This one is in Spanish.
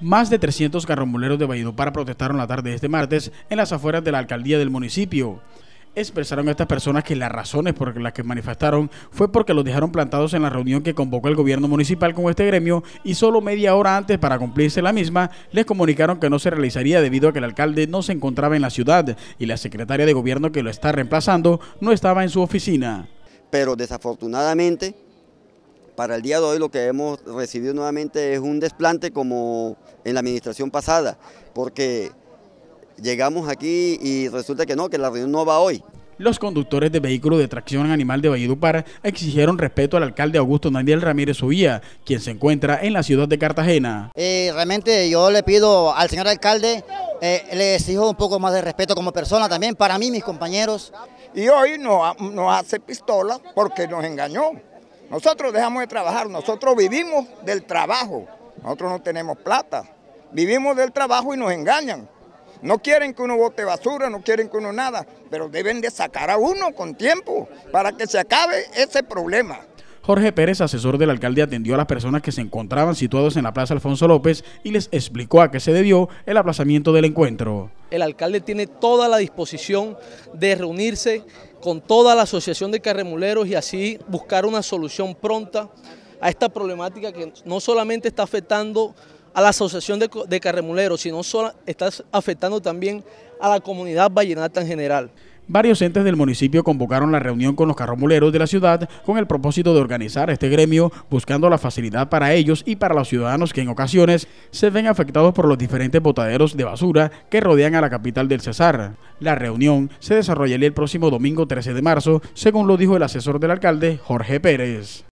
Más de 300 carromboleros de para protestaron la tarde de este martes en las afueras de la alcaldía del municipio. Expresaron a estas personas que las razones por las que manifestaron fue porque los dejaron plantados en la reunión que convocó el gobierno municipal con este gremio y solo media hora antes para cumplirse la misma les comunicaron que no se realizaría debido a que el alcalde no se encontraba en la ciudad y la secretaria de gobierno que lo está reemplazando no estaba en su oficina. Pero desafortunadamente para el día de hoy lo que hemos recibido nuevamente es un desplante como en la administración pasada, porque llegamos aquí y resulta que no, que la reunión no va hoy. Los conductores de vehículos de tracción animal de Valledupar exigieron respeto al alcalde Augusto Daniel Ramírez Ubía, quien se encuentra en la ciudad de Cartagena. Eh, realmente yo le pido al señor alcalde, eh, le exijo un poco más de respeto como persona también, para mí, mis compañeros. Y hoy no, no hace pistola porque nos engañó. Nosotros dejamos de trabajar, nosotros vivimos del trabajo. Nosotros no tenemos plata. Vivimos del trabajo y nos engañan. No quieren que uno bote basura, no quieren que uno nada, pero deben de sacar a uno con tiempo para que se acabe ese problema. Jorge Pérez, asesor del alcalde, atendió a las personas que se encontraban situados en la Plaza Alfonso López y les explicó a qué se debió el aplazamiento del encuentro. El alcalde tiene toda la disposición de reunirse con toda la Asociación de Carremuleros y así buscar una solución pronta a esta problemática que no solamente está afectando a la Asociación de, Carremuleros, sino sola, está afectando también a la comunidad vallenata en general. Varios entes del municipio convocaron la reunión con los carromuleros de la ciudad con el propósito de organizar este gremio, buscando la facilidad para ellos y para los ciudadanos que en ocasiones se ven afectados por los diferentes botaderos de basura que rodean a la capital del Cesar. La reunión se desarrollaría el próximo domingo 13 de marzo, según lo dijo el asesor del alcalde, Jorge Pérez.